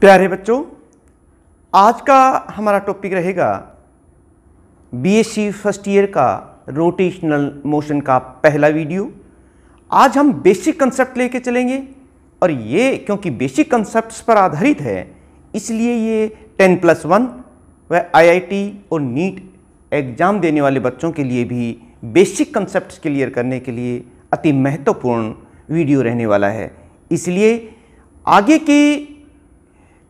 प्यारे बच्चों आज का हमारा टॉपिक रहेगा बीएससी फर्स्ट ईयर का रोटेशनल मोशन का पहला वीडियो आज हम बेसिक कंसेप्ट लेके चलेंगे और ये क्योंकि बेसिक कंसेप्ट्स पर आधारित है इसलिए ये टेन प्लस वन व आईआईटी और नीट एग्ज़ाम देने वाले बच्चों के लिए भी बेसिक कंसेप्ट्स क्लियर करने के लिए अति महत्वपूर्ण वीडियो रहने वाला है इसलिए आगे के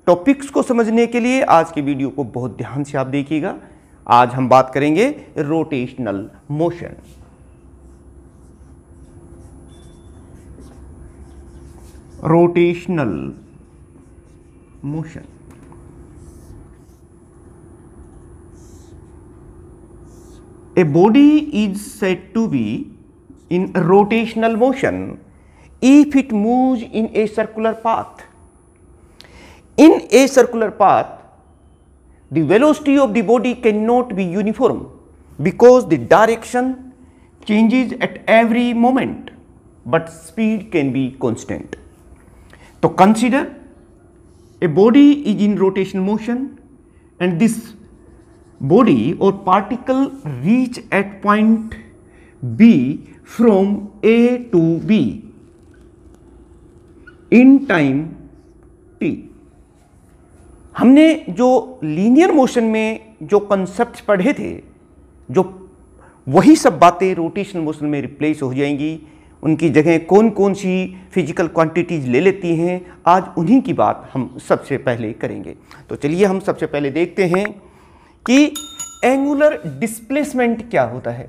टॉपिक्स को समझने के लिए आज की वीडियो को बहुत ध्यान से आप देखिएगा आज हम बात करेंगे rotational motion rotational motion a body is set to B in rotational motion if it move in a circular path In a circular path, the velocity of the body cannot be uniform because the direction changes at every moment but speed can be constant. So consider a body is in rotation motion and this body or particle reach at point B from A to B in time t. हमने जो linear motion में जो concept पढ़े थे जो वही सब बातें रोटेशन मोशन में रिप्लेस हो जाएंगी उनकी जगह कौन कौन सी फिजिकल क्वांटिटीज ले लेती हैं आज उन्हीं की बात हम सबसे पहले करेंगे तो चलिए हम सबसे पहले देखते हैं कि एंगुलर डिस्प्लेसमेंट क्या होता है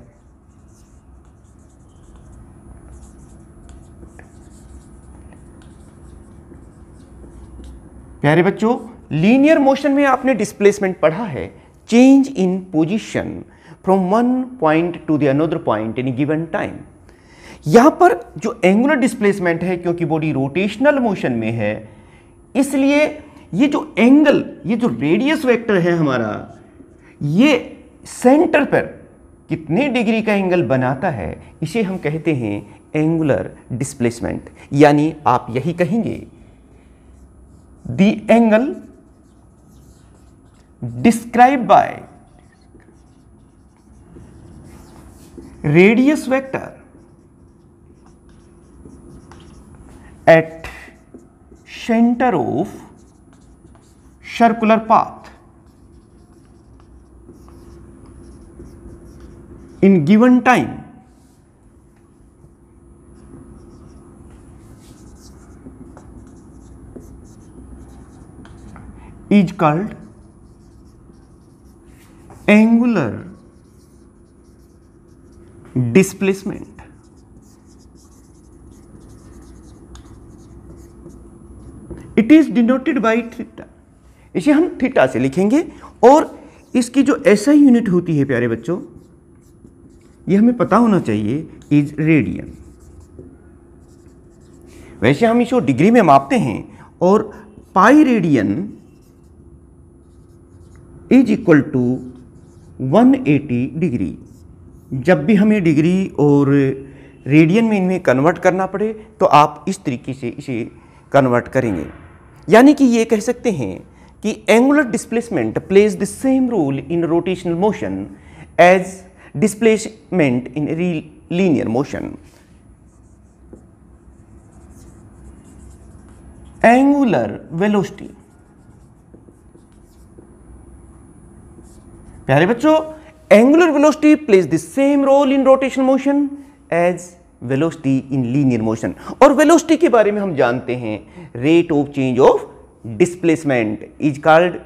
प्यारे बच्चों लीनियर मोशन में आपने डिस्प्लेसमेंट पढ़ा है change in position from one point to the another point in given time यहां पर जो एंगुलर डिस्प्लेसमेंट है क्योंकि बॉडी रोटेशनल मोशन में है इसलिए ये जो एंगल ये जो रेडियस वेक्टर है हमारा ये सेंटर पर कितने डिग्री का एंगल बनाता है इसे हम कहते हैं एंगुलर डिस्प्लेसमेंट यानी आप यही कहेंगे the angle describe by radius vector at centre of circular path in given time is called angular displacement it is denoted by theta इसे हम थीटा से लिखेंगे और इसकी जो ऐसा यूनिट होती है प्यारे बच्चों ये हमें पता होना चाहिए इज रेडियन वैसे हम इसको डिग्री में मापते हैं और pi radian is equal to 180 degree जब भी हमें डिग्री और रेडियन में इनमें कन्वर्ट करना पड़े तो आप इस तरीके से इसे कन्वर्ट करेंगे यानी कि ये कह सकते हैं कि angular displacement plays the same role in rotational motion as displacement in linear motion angular velocity प्यारे बच्चों angular velocity plays the same role in rotation motion as velocity in linear motion और वेलोसिटी के बारे में हम जानते हैं rate of change of displacement is called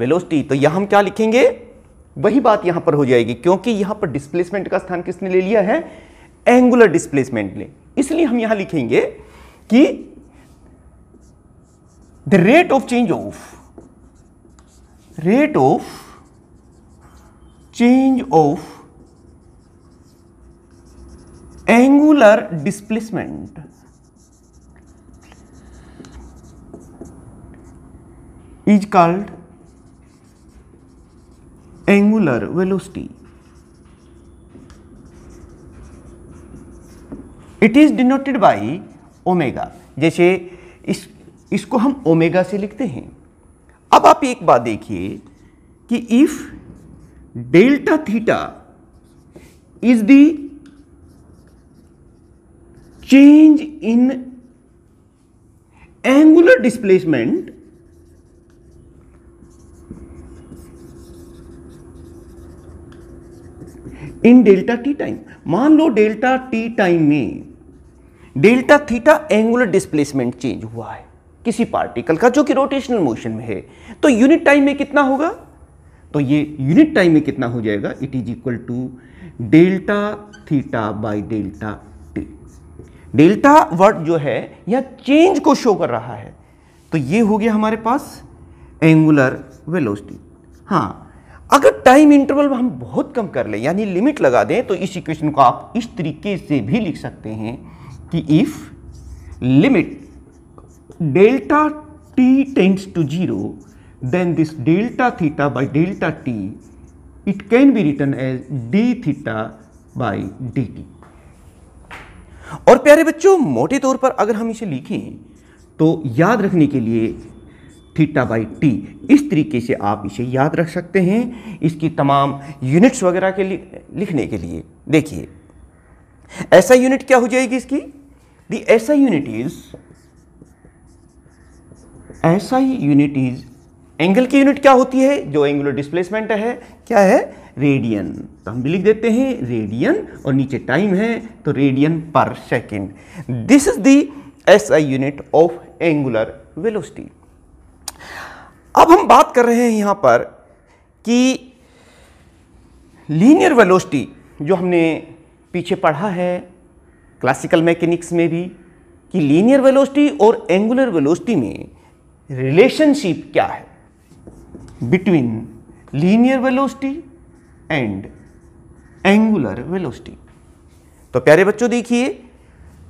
velocity तो यहां हम क्या लिखेंगे वही बात यहां पर हो जाएगी क्योंकि यहां पर डिस्प्लेसमेंट का स्थान किसने ले लिया है एंगुलर डिस्प्लेसमेंट ने इसलिए हम यहां लिखेंगे कि the rate of change of rate of change of angular displacement is called angular velocity it is denoted by omega जैसे इस इसको हम ओमेगा से लिखते हैं अब आप एक बात देखिए कि if delta theta is the change in angular displacement in delta T time मान लो डेल्टा टी टाइम में delta theta angular displacement change हुआ है किसी पार्टिकल का जो कि रोटेशनल मोशन में है तो यूनिट टाइम में कितना होगा तो ये यूनिट टाइम में कितना हो जाएगा it is equal to delta theta by delta T delta word जो है यह चेंज को शो कर रहा है तो ये हो गया हमारे पास एंगुलर वेलोसिटी हाँ अगर टाइम इंटरवल हम बहुत कम कर लें यानी लिमिट लगा दें तो इस इक्वेशन को आप इस तरीके से भी लिख सकते हैं कि if limit delta T tends to zero then this delta theta by delta t it can be written as d theta by dt और प्यारे बच्चों मोटे तौर पर अगर हम इसे लिखें तो याद रखने के लिए थीटा बाई टी इस तरीके से आप इसे याद रख सकते हैं इसकी तमाम यूनिट्स वगैरह के लिए लिखने के लिए देखिए ऐसा यूनिट क्या हो जाएगी इसकी दी ऐसा यूनिट इज ऐसा ही यूनिट इज एंगल की यूनिट क्या होती है जो एंगुलर डिस्प्लेसमेंट है क्या है रेडियन तो हम भी लिख देते हैं रेडियन और नीचे टाइम है तो radian per second this is the S I unit of angular velocity अब हम बात कर रहे हैं यहाँ पर कि लीनियर वेलोसिटी जो हमने पीछे पढ़ा है क्लासिकल मैकेनिक्स में भी कि लीनियर वेलोसिटी और एंगुलर वेलोसिटी में रिलेशनशिप क्या है between linear velocity and angular velocity तो प्यारे बच्चों देखिए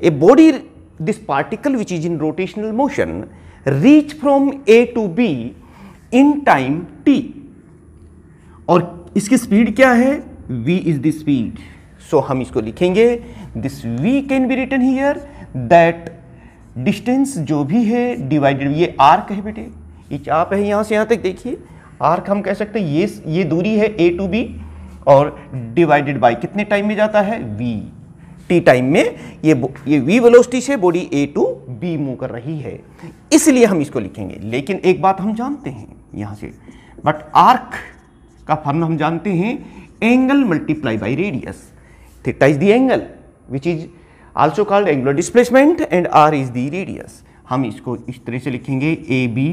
a body this particle which is in rotational motion reach from A to B in time T और इसकी स्पीड क्या है V is the speed so हम इसको लिखेंगे this we can be written here that distance जो भी है डिवाइडेड ये आर कहे बेटे ये आप है यहाँ से यहाँ तक देखिए आर्क हम कह सकते हैं ये ये दूरी है ए टू बी और डिवाइडेड बाय कितने टाइम में जाता है वी टी टाइम में ये ये वी वेलोसिटी से body A to B move कर रही है इसलिए हम इसको लिखेंगे लेकिन एक बात हम जानते हैं यहाँ से बट आर्क का फॉर्म हम जानते हैं angle multiply by radius theta is the angle which is also called angular displacement and R is the radius हम इसको इस तरह से लिखेंगे ए बी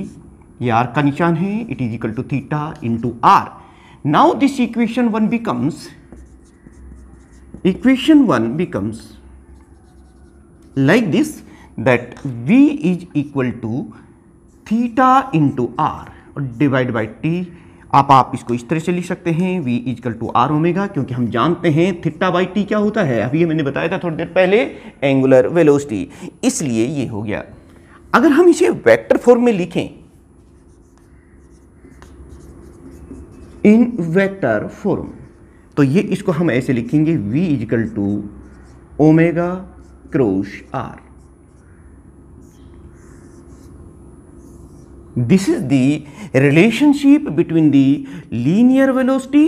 ये आर का निशान है it is equal to theta into R now this equation one becomes equation one becomes like this that V is equal to theta into R और डिवाइड बाई टी आप आप इसको इस तरह से लिख सकते हैं V is to are omega क्योंकि हम जानते हैं थीटा बाई टी क्या होता है अभी मैंने बताया था थोड़ी देर पहले एंगुलर वेलोसिटी इसलिए ये हो गया अगर हम इसे वेक्टर फॉर्म में लिखें इन वेक्टर फॉर्म तो ये इसको हम ऐसे लिखेंगे v is equal to omega cross r this is the relationship between the linear velocity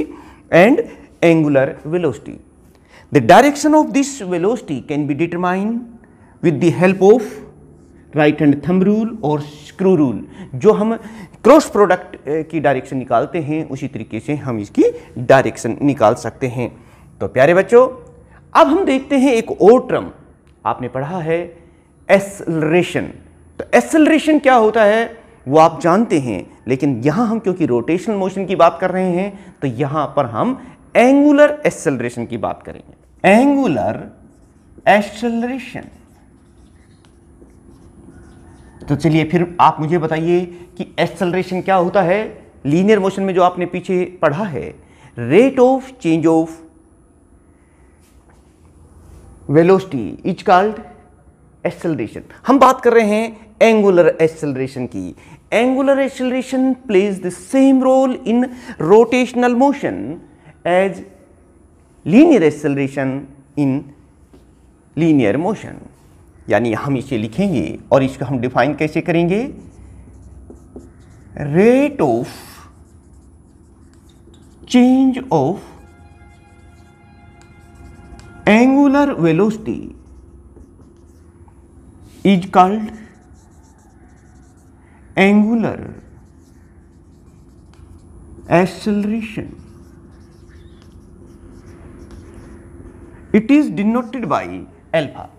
and angular velocity the direction of this velocity can be determine with the help of right hand thumb rule और screw rule जो हम cross product की direction निकालते हैं उसी तरीके से हम इसकी डायरेक्शन निकाल सकते हैं तो प्यारे बच्चों अब हम देखते हैं एक और टर्म आपने पढ़ा है एसलरेशन तो एसलरेशन क्या होता है वो आप जानते हैं लेकिन यहाँ हम क्योंकि रोटेशनल मोशन की बात कर रहे हैं तो यहाँ पर हम एंगुलर एसलरेशन की बात करेंगे एंगुलर एसलरेशन तो चलिए फिर आप मुझे बताइए कि एक्सलरेशन क्या होता है लीनियर मोशन में जो आपने पीछे पढ़ा है rate of change of velocity is called acceleration हम बात कर रहे हैं एंगुलर एक्सेलरेशन की angular acceleration plays the same role in rotational motion as linear acceleration in linear motion यानी हम इसे लिखेंगे और इसको हम डिफाइन कैसे करेंगे rate of change of angular velocity is called angular acceleration it is denoted by alpha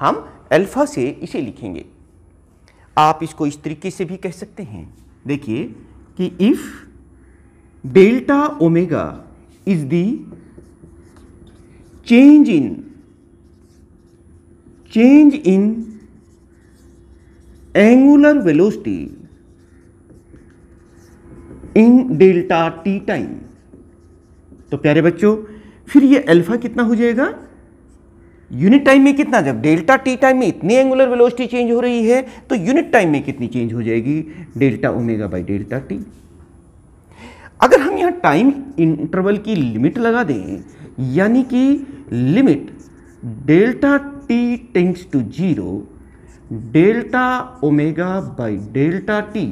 हम अल्फ़ा से इसे लिखेंगे आप इसको इस तरीके से भी कह सकते हैं देखिए कि if delta omega is the change in change in angular velocity in delta T time तो प्यारे बच्चों फिर ये अल्फा कितना हो जाएगा यूनिट टाइम में कितना जब डेल्टा टी टाइम में इतनी एंगुलर वेलोसिटी चेंज हो रही है तो यूनिट टाइम में कितनी चेंज हो जाएगी delta omega by delta T अगर हम यहाँ टाइम इंटरवल की लिमिट लगा दें यानी कि limit delta T tends to zero delta omega by delta T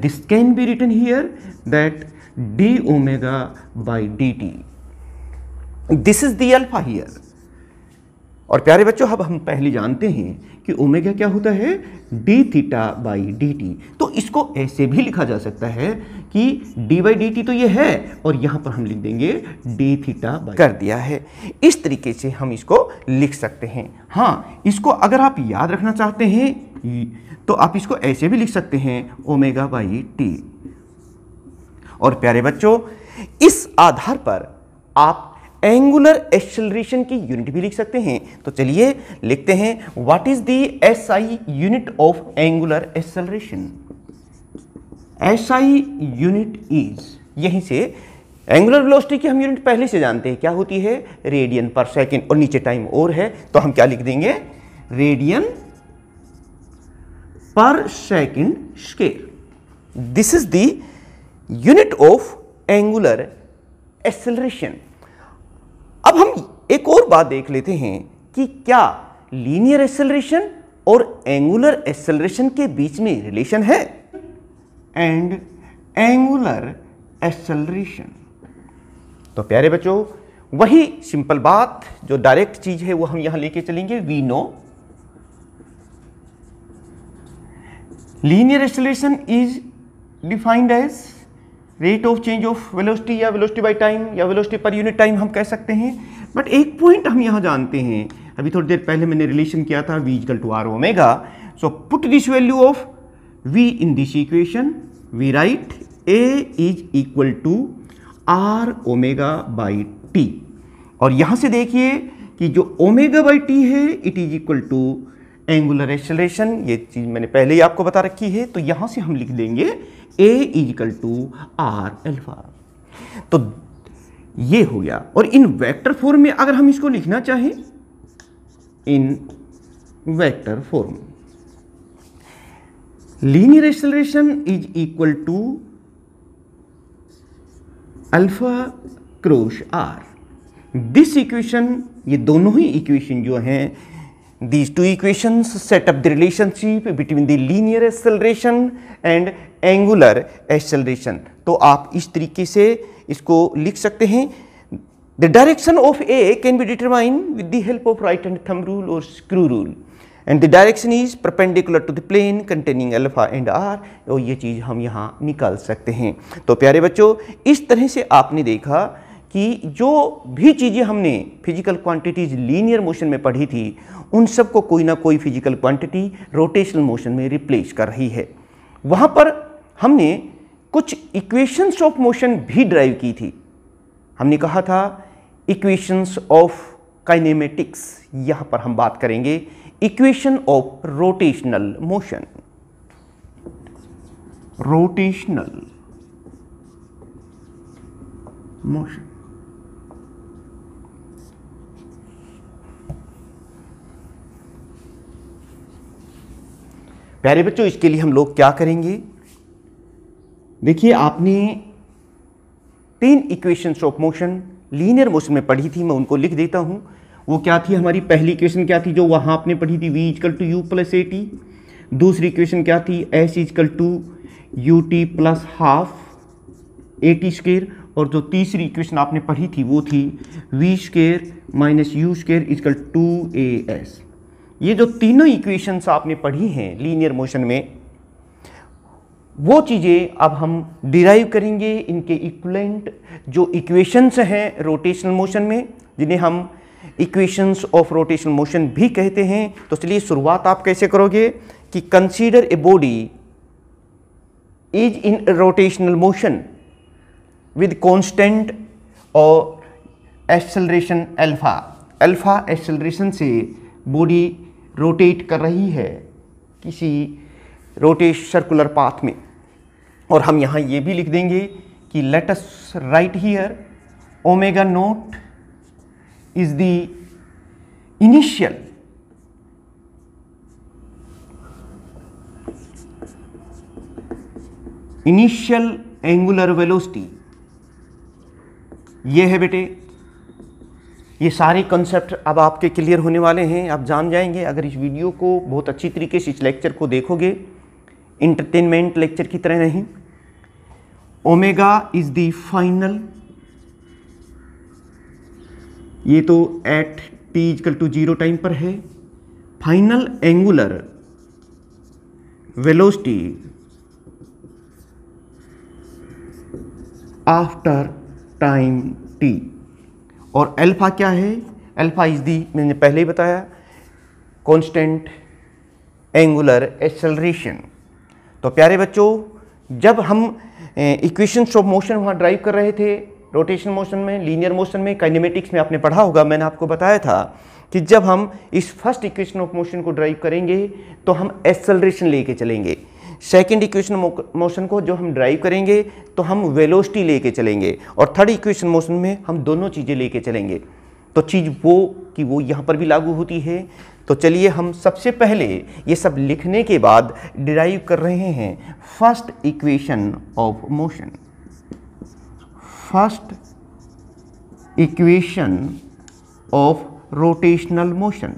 this can be written here that D omega by D T this is the alpha here और प्यारे बच्चों अब हम पहले जानते हैं कि ओमेगा क्या होता है d theta by D t तो इसको ऐसे भी लिखा जा सकता है कि डी बाई डी टी तो ये है और यहाँ पर हम लिख देंगे डी थीटा बाई कर दिया है इस तरीके से हम इसको लिख सकते हैं हाँ इसको अगर आप याद रखना चाहते हैं तो आप इसको ऐसे भी लिख सकते हैं ओमेगा बाई टी और प्यारे बच्चों इस आधार पर आप एंगुलर एक्सेलरेशन की यूनिट भी लिख सकते हैं तो चलिए लिखते हैं what is the S I unit of angular acceleration S I unit is यहीं से एंगुलर वेलोसिटी की हम यूनिट पहले से जानते हैं क्या होती है रेडियन पर सेकेंड और नीचे टाइम और है तो हम क्या लिख देंगे radian per second square this is the unit of angular acceleration अब हम एक और बात देख लेते हैं कि क्या लीनियर एक्सेलरेशन और एंगुलर एक्सेलरेशन के बीच में रिलेशन है एंड एंगुलर एक्सेलरेशन तो प्यारे बच्चों वही सिंपल बात जो डायरेक्ट चीज है वो हम यहां लेके चलेंगे we know linear acceleration is defined as rate of change of velocity या वेलोसिटी बाय टाइम या वेलोसिटी पर यूनिट टाइम हम कह सकते हैं बट एक पॉइंट हम यहाँ जानते हैं अभी थोड़ी देर पहले मैंने रिलेशन किया था v equal to are omega so put this value of v in this equation we write a is equal to are omega by t और यहाँ से देखिए कि जो ओमेगा बाई टी है it is equal to angular acceleration ये चीज़ मैंने पहले ही आपको बता रखी है तो यहां से हम लिख देंगे a equal to r alpha तो ये हो गया और इन वेक्टर फॉर्म में अगर हम इसको लिखना चाहें in vector form linear acceleration is equal to alpha cross r this equation ये दोनों ही इक्वेशन जो हैं These two equations set up the relationship between the linear acceleration and angular acceleration. to aap is tarike se isko likh sakte hain The direction of A can be determined with the help of right hand thumb rule or screw rule. and the direction is perpendicular to the plane containing alpha and r aur ye cheez hum yahan nikal sakte hain to pyare bachcho is tarah se aapne dekha कि जो भी चीज़ें हमने physical quantities linear motion में पढ़ी थी उन सबको कोई ना कोई फिजिकल क्वांटिटी रोटेशनल मोशन में रिप्लेस कर रही है वहाँ पर हमने कुछ इक्वेशंस ऑफ मोशन भी ड्राइव की थी हमने कहा था इक्वेशंस ऑफ काइनेमेटिक्स यहाँ पर हम बात करेंगे equation of rotational motion rotational motion प्यारे बच्चों इसके लिए हम लोग क्या करेंगे देखिए आपने तीन equations of motion linear motion में पढ़ी थी मैं उनको लिख देता हूँ वो क्या थी हमारी पहली इक्वेशन क्या थी जो वहाँ आपने पढ़ी थी v equal to u plus a t दूसरी इक्वेशन क्या थी s equal to u t plus half a t square और जो तीसरी इक्वेशन आपने पढ़ी थी वो थी v square minus u square equal to a s ये जो तीनों इक्वेशंस आपने पढ़ी हैं लीनियर मोशन में वो चीज़ें अब हम डिराइव करेंगे इनके इक्वलेंट जो इक्वेशंस हैं रोटेशनल मोशन में जिन्हें हम इक्वेशंस ऑफ रोटेशनल मोशन भी कहते हैं तो चलिए शुरुआत आप कैसे करोगे कि consider a body is in rotational motion with constant और एक्सेलरेशन अल्फा अल्फा एक्सेलरेशन से बॉडी रोटेट कर रही है किसी रोटेश सर्कुलर पाथ में और हम यहाँ ये भी लिख देंगे कि let's write here omega naught is the initial initial angular velocity ये है बेटे ये सारे कंसेप्ट अब आपके क्लियर होने वाले हैं आप जान जाएंगे अगर इस वीडियो को बहुत अच्छी तरीके से इस लेक्चर को देखोगे इंटरटेनमेंट लेक्चर की तरह नहीं ओमेगा इज द फाइनल ये तो at t equal to zero time पर है final angular velocity after time T और अल्फ़ा क्या है अल्फ़ा इज़ दी मैंने पहले ही बताया कांस्टेंट एंगुलर एक्सेलरेशन तो प्यारे बच्चों जब हम इक्वेशंस ऑफ मोशन वहाँ ड्राइव कर रहे थे रोटेशन मोशन में लीनियर मोशन में काइनेमेटिक्स में आपने पढ़ा होगा मैंने आपको बताया था कि जब हम इस फर्स्ट इक्वेशन ऑफ मोशन को ड्राइव करेंगे तो हम एक्सेलरेशन लेके चलेंगे सेकेंड इक्वेशन मोशन को जो हम ड्राइव करेंगे तो हम वेलोसिटी लेके चलेंगे और थर्ड इक्वेशन मोशन में हम दोनों चीज़ें लेके चलेंगे तो चीज़ वो कि वो यहाँ पर भी लागू होती है तो चलिए हम सबसे पहले ये सब लिखने के बाद डिराइव कर रहे हैं first equation of motion first equation of rotational motion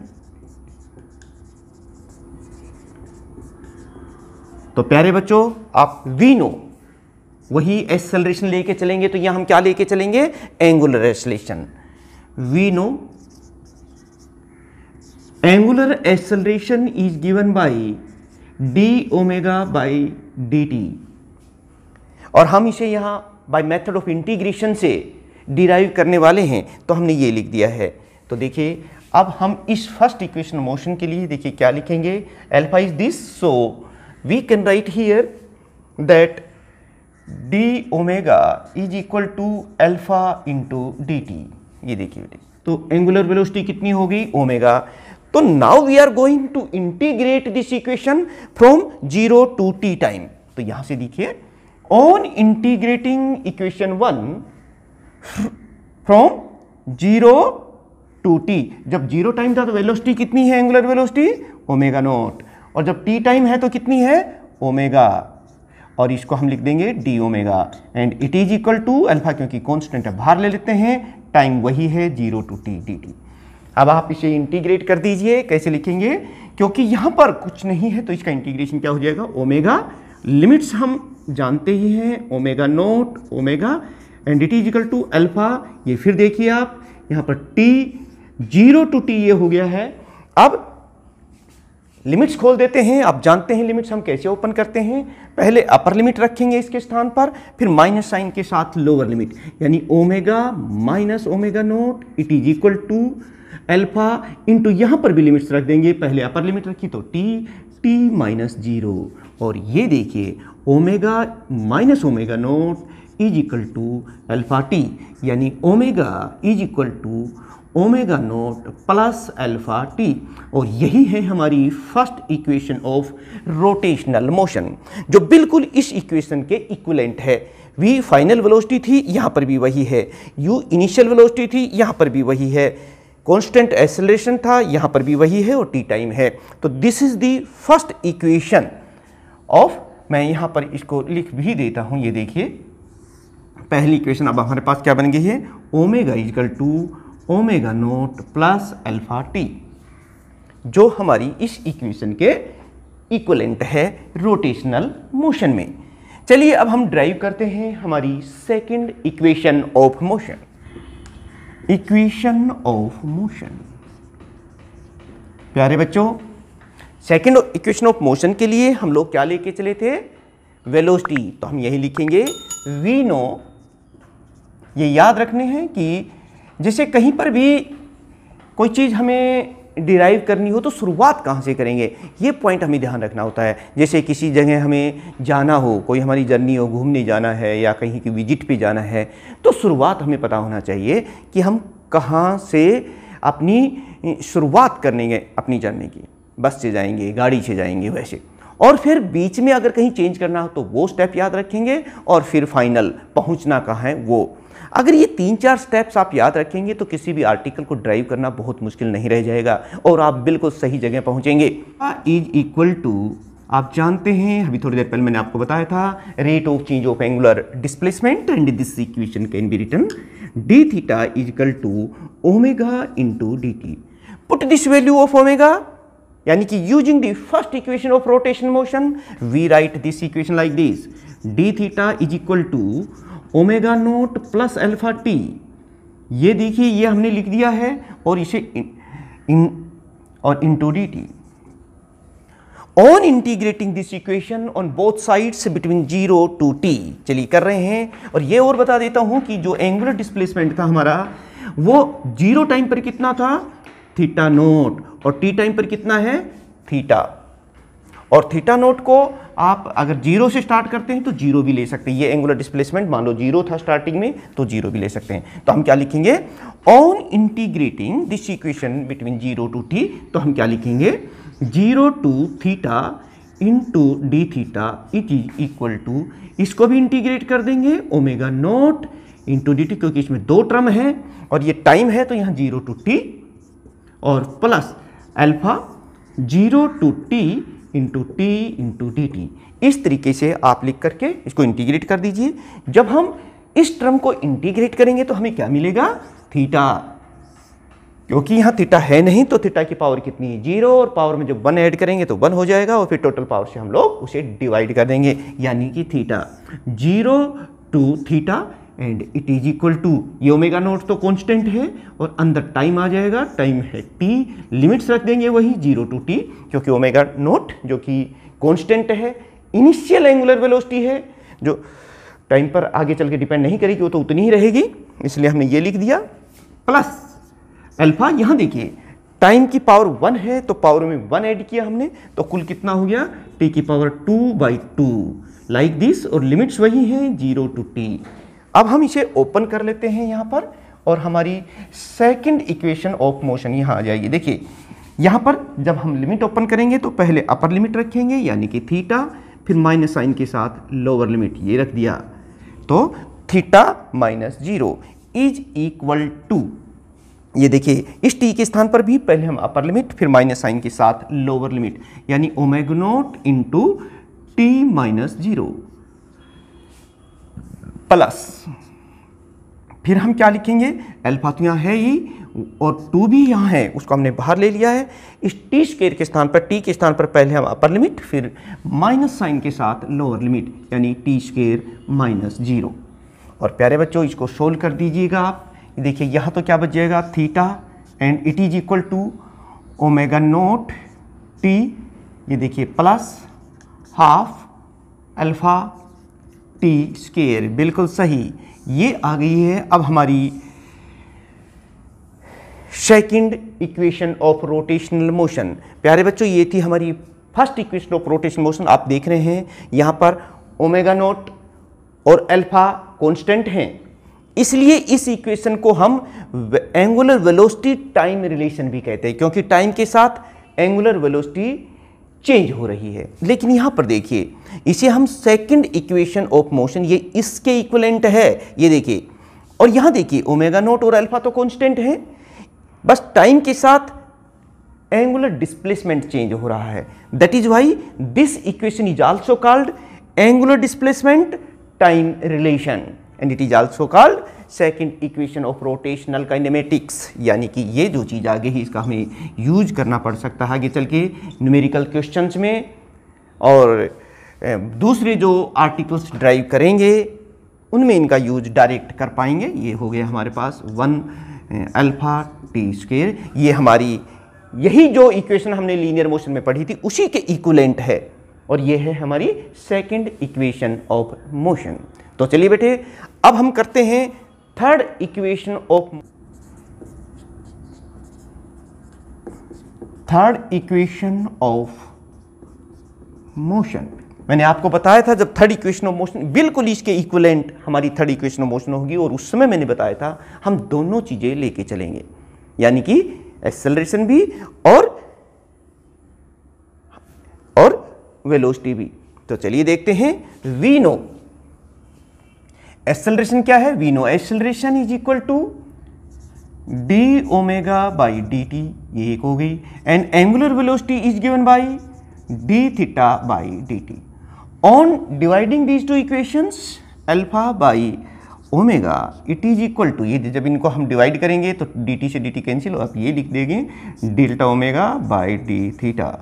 तो प्यारे बच्चों आप वी नो वही एक्सेलरेशन लेके चलेंगे तो यहां हम क्या लेके चलेंगे angular acceleration we know angular acceleration is given by d omega by D t और हम इसे यहां बाय मेथड ऑफ इंटीग्रेशन से डिराइव करने वाले हैं तो हमने ये लिख दिया है तो देखिए अब हम इस फर्स्ट इक्वेशन मोशन के लिए देखिए क्या लिखेंगे alpha is this so we can write here that d omega is equal to alpha into dt ये देखिए बेटे तो एंगुलर वेलोसिटी कितनी होगी ओमेगा तो now we are going to integrate this equation from zero to t time तो यहां से देखिए on integrating equation one from zero to t जब जीरो टाइम था तो वेलोसिटी कितनी है एंगुलर वेलोसिटी ओमेगा नॉट और जब टी टाइम है तो कितनी है ओमेगा और इसको हम लिख देंगे d omega and it is equal to alpha क्योंकि कॉन्स्टेंट है भार ले लेते हैं टाइम वही है zero to t d t अब आप इसे इंटीग्रेट कर दीजिए कैसे लिखेंगे क्योंकि यहां पर कुछ नहीं है तो इसका इंटीग्रेशन क्या हो जाएगा ओमेगा लिमिट्स हम जानते ही हैं omega naught omega and it is equal to alpha ये फिर देखिए आप यहां पर टी जीरो टू टी ये हो गया है अब लिमिट्स खोल देते हैं आप जानते हैं लिमिट्स हम कैसे ओपन करते हैं पहले अपर लिमिट रखेंगे इसके स्थान पर फिर माइनस साइन के साथ लोअर लिमिट यानी omega minus omega naught it is equal to alpha into यहाँ पर भी लिमिट्स रख देंगे पहले अपर लिमिट रखी तो टी टी माइनस जीरो और ये देखिए omega minus omega naught is equal to alpha t यानी omega is equal to omega naught plus alpha t और यही है हमारी first equation of rotational motion जो बिल्कुल इस इक्वेशन के इक्वलेंट है वी फाइनल वेलोसिटी थी यहाँ पर भी वही है यू इनिशियल वेलोसिटी थी यहाँ पर भी वही है कांस्टेंट एक्सेलरेशन था यहाँ पर भी वही है और टी टाइम है तो this is the first equation of मैं यहाँ पर इसको लिख भी देता हूँ ये देखिए पहली इक्वेशन अब हमारे पास क्या बन गई है omega equal to omega naught plus alpha t जो हमारी इस इक्वेशन के इक्वलेंट है रोटेशनल मोशन में चलिए अब हम ड्राइव करते हैं हमारी second equation of motion equation of motion प्यारे बच्चों सेकंड इक्वेशन ऑफ मोशन के लिए हम लोग क्या लेके चले थे वेलोसिटी तो हम यही लिखेंगे वी नो ये याद रखने हैं कि जैसे कहीं पर भी कोई चीज़ हमें डिराइव करनी हो तो शुरुआत कहाँ से करेंगे ये पॉइंट हमें ध्यान रखना होता है जैसे किसी जगह हमें जाना हो कोई हमारी जर्नी हो घूमने जाना है या कहीं की विजिट पे जाना है तो शुरुआत हमें पता होना चाहिए कि हम कहाँ से अपनी शुरुआत करेंगे अपनी जर्नी की बस से जाएंगे गाड़ी से जाएंगे वैसे और फिर बीच में अगर कहीं चेंज करना हो तो वो स्टेप याद रखेंगे और फिर फाइनल पहुँचना कहाँ है वो अगर ये तीन चार स्टेप्स आप याद रखेंगे तो किसी भी आर्टिकल को ड्राइव करना बहुत मुश्किल नहीं रह जाएगा और आप बिल्कुल सही जगह पहुंचेंगे इज इक्वल टू आप जानते हैं अभी थोड़ी देर पहले मैंने आपको बताया था rate of change of angular displacement and this equation can be written d theta is equal to omega into d t put this value of omega यानी कि using the first equation of rotation motion we write this equation like this d theta is equal to omega naught plus alpha t ये देखिए ये हमने लिख दिया है और इसे इन, इन और into d t on integrating this equation on both sides between zero to t चलिए कर रहे हैं और ये और बता देता हूं कि जो एंगुलर डिस्प्लेसमेंट था हमारा वो जीरो टाइम पर कितना था थीटा नोट और टी टाइम पर कितना है थीटा और थीटा नोट को आप अगर जीरो से स्टार्ट करते हैं तो जीरो भी ले सकते हैं ये एंगुलर डिस्प्लेसमेंट मान लो जीरो था स्टार्टिंग में तो जीरो भी ले सकते हैं तो हम क्या लिखेंगे on integrating this equation between zero to t तो हम क्या लिखेंगे zero to theta into d theta it is equal to इसको भी इंटीग्रेट कर देंगे omega naught into d t क्योंकि इसमें दो टर्म है और ये टाइम है तो यहाँ जीरो टू टी और plus alpha zero to t into t into d t इस तरीके से आप लिख करके इसको इंटीग्रेट कर दीजिए जब हम इस टर्म को इंटीग्रेट करेंगे तो हमें क्या मिलेगा थीटा क्योंकि यहाँ थीटा है नहीं तो थीटा की पावर कितनी है जीरो और पावर में जब वन ऐड करेंगे तो वन हो जाएगा और फिर टोटल पावर से हम लोग उसे डिवाइड कर देंगे यानी कि theta zero to theta and it is equal to ये ओमेगा नोट तो कॉन्स्टेंट है और अंदर टाइम आ जाएगा टाइम है टी लिमिट्स रख देंगे वही जीरो टू टी क्योंकि ओमेगा नोट जो कि कॉन्स्टेंट है इनिशियल एंगुलर वेलोसिटी है जो टाइम पर आगे चल के डिपेंड नहीं करेगी वो तो उतनी ही रहेगी इसलिए हमने ये लिख दिया प्लस अल्फा यहाँ देखिए टाइम की पावर वन है तो पावर में वन ऐड किया हमने तो कुल कितना हो गया टी की power two by two like this और लिमिट्स वही हैं जीरो टू टी अब हम इसे ओपन कर लेते हैं यहाँ पर और हमारी सेकंड इक्वेशन ऑफ मोशन यहाँ आ जाएगी देखिए यहाँ पर जब हम लिमिट ओपन करेंगे तो पहले अपर लिमिट रखेंगे यानी कि थीटा फिर माइनस साइन के साथ लोअर लिमिट ये रख दिया तो theta minus zero is equal to ये देखिए इस टी के स्थान पर भी पहले हम अपर लिमिट फिर माइनस साइन के साथ लोअर लिमिट यानी omega naught into t minus zero plus फिर हम क्या लिखेंगे अल्फा तो यहाँ है ही और टू भी यहाँ है उसको हमने बाहर ले लिया है इस टी स्केयर के स्थान पर टी के स्थान पर पहले हम अपर लिमिट फिर माइनस साइन के साथ लोअर लिमिट यानी टी स्केयर माइनस जीरो और प्यारे बच्चों इसको सोल्व कर दीजिएगा आप देखिए यहाँ तो क्या बच जाएगा theta and it is equal to omega naught t ये देखिए plus half alpha t square बिल्कुल सही ये आ गई है अब हमारी second equation of rotational motion प्यारे बच्चों ये थी हमारी first equation of rotation motion आप देख रहे हैं यहाँ पर ओमेगा नोट और अल्फा कांस्टेंट हैं इसलिए इस इक्वेशन को हम एंगुलर वेलोसिटी टाइम रिलेशन भी कहते हैं क्योंकि टाइम के साथ एंगुलर वेलोसिटी चेंज हो रही है लेकिन यहाँ पर देखिए इसे हम सेकंड इक्वेशन ऑफ मोशन ये इसके इक्वलेंट है ये देखिए और यहाँ देखिए ओमेगा नोट और अल्फा तो कॉन्स्टेंट है बस टाइम के साथ एंगुलर डिस्प्लेसमेंट चेंज हो रहा है that is why this equation is also called angular displacement time relation and it is also called second equation of rotational kinematics यानी कि ये जो चीज़ आगे ही इसका हमें यूज करना पड़ सकता है आगे चल के न्यूमेरिकल क्वेश्चन में और दूसरे जो आर्टिकल्स ड्राइव करेंगे उनमें इनका यूज डायरेक्ट कर पाएंगे ये हो गया हमारे पास वन अल्फ़ा टी स्केर ये हमारी यही जो इक्वेशन हमने लीनियर मोशन में पढ़ी थी उसी के इक्वलेंट है और ये है हमारी सेकंड इक्वेशन ऑफ मोशन तो चलिए बेटे अब हम करते हैं third equation of third equation of motion मैंने आपको बताया था जब थर्ड इक्वेशन ऑफ मोशन बिल्कुल इसके इक्वलेंट हमारी थर्ड इक्वेशन ऑफ मोशन होगी और उस समय मैंने बताया था हम दोनों चीज़ें लेके चलेंगे यानी कि एक्सेलरेशन भी और और वेलोसिटी भी तो चलिए देखते हैं वी नो एक्सेलरेशन क्या है we know acceleration is equal to d omega by D t ये एक हो गई and angular velocity is given by d theta by D t on dividing these two equations alpha by omega it is equal to ये जब इनको हम divide करेंगे तो डी टी से डी टी कैंसिल आप ये लिख देंगे delta omega by d theta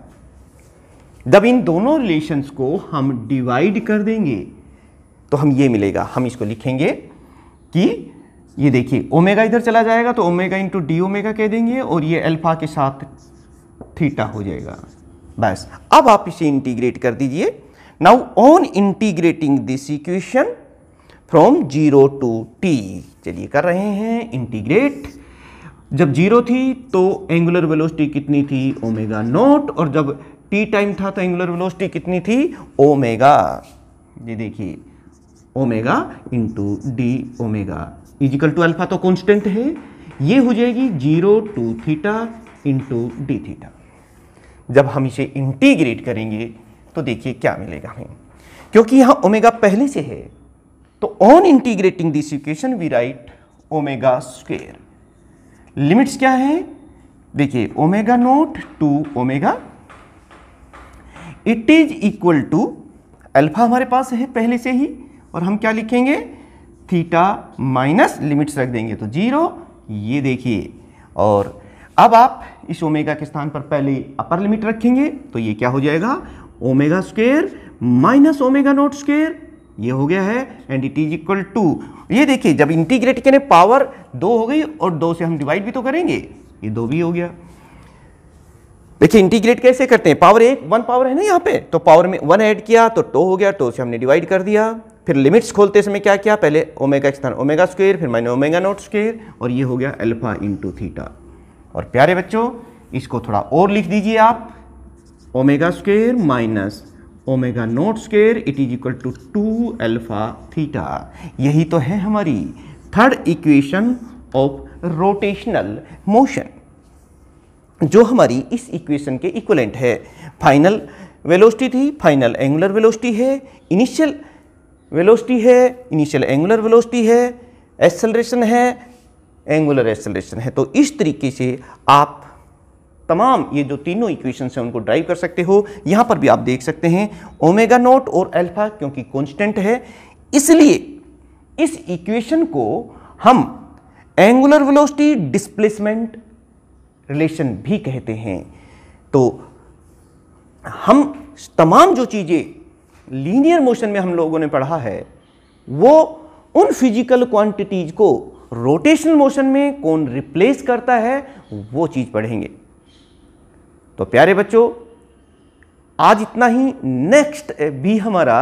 जब इन दोनों रिलेशंस को हम डिवाइड कर देंगे तो हम ये मिलेगा हम इसको लिखेंगे कि ये देखिए ओमेगा इधर चला जाएगा तो ओमेगा इंटू डी ओमेगा कह देंगे और ये अल्फा के साथ थीटा हो जाएगा बस अब आप इसे इंटीग्रेट कर दीजिए now on integrating this equation from zero to t चलिए कर रहे हैं इंटीग्रेट जब जीरो थी तो एंगुलर वेलोसिटी कितनी थी ओमेगा नोट और जब टी टाइम था तो एंगुलर वेलोसिटी कितनी थी ओमेगा ये देखिए omega into d omega equal to alpha तो कॉन्स्टेंट है ये हो जाएगी zero to theta into d theta जब हम इसे इंटीग्रेट करेंगे तो देखिए क्या मिलेगा हमें क्योंकि यहाँ ओमेगा पहले से है तो on integrating this equation we write omega square limits क्या है देखिए omega naught to omega it is equal to alpha हमारे पास है पहले से ही और हम क्या लिखेंगे थीटा माइनस लिमिट्स रख देंगे तो जीरो ये देखिए और अब आप इस ओमेगा के स्थान पर पहले अपर लिमिट रखेंगे तो ये क्या हो जाएगा omega square minus omega naught square ये हो गया है and it is equal to ये देखिए जब इंटीग्रेट करें पावर दो हो गई और दो से हम डिवाइड भी तो करेंगे ये दो भी हो गया देखिए इंटीग्रेट कैसे करते हैं पावर एक वन पावर है ना यहाँ पे तो पावर में वन ऐड किया तो टो तो हो गया टो तो से हमने डिवाइड कर दिया फिर लिमिट्स खोलते समय क्या किया पहले ओमेगा स्थान ओमेगा स्क्वेयर फिर मैंने ओमेगा नोट स्क्वेयर और ये हो गया अल्फा इंटू थीटा और प्यारे बच्चों इसको थोड़ा और लिख दीजिए आप omega square minus omega naught square it is equal to two alpha theta यही तो है हमारी third equation of rotational motion जो हमारी इस इक्वेशन के इक्वलेंट है फाइनल वेलोसिटी थी फाइनल एंगुलर वेलोसिटी है इनिशियल वेलोसिटी है इनिशियल एंगुलर वेलोसिटी है एक्सेलरेशन है एंगुलर एक्सेलरेशन है तो इस तरीके से आप तमाम ये जो तीनों इक्वेशंस हैं उनको ड्राइव कर सकते हो यहाँ पर भी आप देख सकते हैं ओमेगा नोट और अल्फा क्योंकि कॉन्स्टेंट है इसलिए इस इक्वेशन को हम एंगुलर वेलोसिटी डिस्प्लेसमेंट रिलेशन भी कहते हैं तो हम तमाम जो चीज़ें लीनियर मोशन में हम लोगों ने पढ़ा है वो उन फिजिकल क्वांटिटीज़ को रोटेशनल मोशन में कौन रिप्लेस करता है वो चीज़ पढ़ेंगे तो प्यारे बच्चों आज इतना ही नेक्स्ट भी हमारा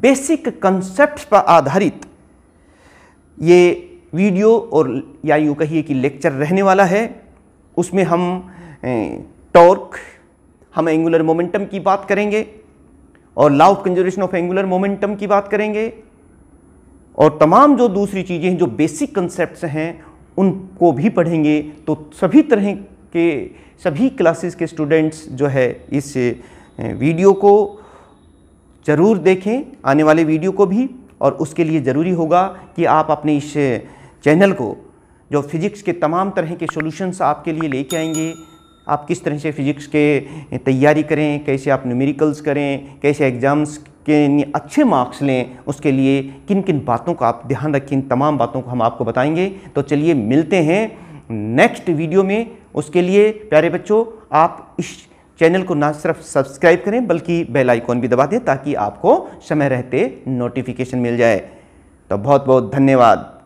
बेसिक कंसेप्ट पर आधारित ये वीडियो और या यूँ कहिए कि लेक्चर रहने वाला है उसमें हम टॉर्क हम एंगुलर मोमेंटम की बात करेंगे और law of conservation of angular momentum की बात करेंगे और तमाम जो दूसरी चीज़ें हैं जो बेसिक कंसेप्ट हैं उनको भी पढ़ेंगे तो सभी तरह के सभी क्लासेस के स्टूडेंट्स जो है इस वीडियो को ज़रूर देखें आने वाले वीडियो को भी और उसके लिए ज़रूरी होगा कि आप अपने इस चैनल को जो फिज़िक्स के तमाम तरह के सॉल्यूशंस आपके लिए लेके आएंगे आप किस तरह से फिज़िक्स के तैयारी करें कैसे आप न्यूमेरिकल्स करें कैसे एग्ज़ाम्स के अच्छे मार्क्स लें उसके लिए किन किन बातों का आप ध्यान रखें इन तमाम बातों को हम आपको बताएंगे तो चलिए मिलते हैं नेक्स्ट वीडियो में उसके लिए प्यारे बच्चों आप इस चैनल को ना सिर्फ सब्सक्राइब करें बल्कि बेल आइकॉन भी दबा दें ताकि आपको समय रहते नोटिफिकेशन मिल जाए तो बहुत बहुत धन्यवाद